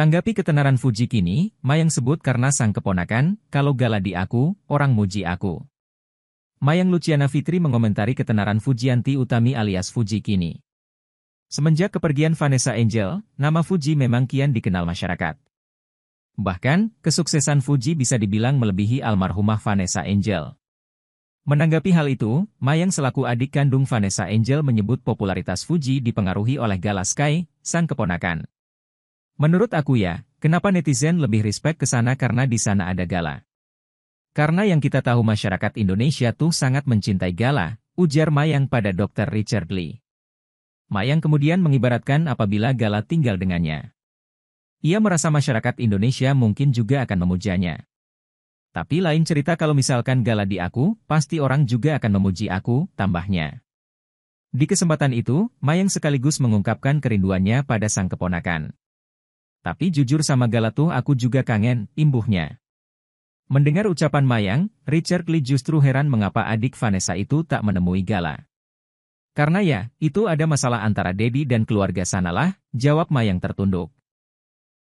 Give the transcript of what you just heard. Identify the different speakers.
Speaker 1: Tanggapi ketenaran Fuji kini, Mayang sebut karena sang keponakan, kalau gala di aku, orang muji aku. Mayang Luciana Fitri mengomentari ketenaran Fujianti Utami alias Fuji kini. Semenjak kepergian Vanessa Angel, nama Fuji memang kian dikenal masyarakat. Bahkan, kesuksesan Fuji bisa dibilang melebihi almarhumah Vanessa Angel. Menanggapi hal itu, Mayang selaku adik kandung Vanessa Angel menyebut popularitas Fuji dipengaruhi oleh Gala Sky, sang keponakan. Menurut aku ya, kenapa netizen lebih respect ke sana karena di sana ada gala. Karena yang kita tahu masyarakat Indonesia tuh sangat mencintai gala, ujar Mayang pada Dr. Richard Lee. Mayang kemudian mengibaratkan apabila gala tinggal dengannya. Ia merasa masyarakat Indonesia mungkin juga akan memujanya. Tapi lain cerita kalau misalkan gala di aku, pasti orang juga akan memuji aku, tambahnya. Di kesempatan itu, Mayang sekaligus mengungkapkan kerinduannya pada sang keponakan. Tapi jujur sama Galatuh aku juga kangen, imbuhnya. Mendengar ucapan Mayang, Richard Lee justru heran mengapa adik Vanessa itu tak menemui Gala. Karena ya, itu ada masalah antara Dedi dan keluarga sanalah, jawab Mayang tertunduk.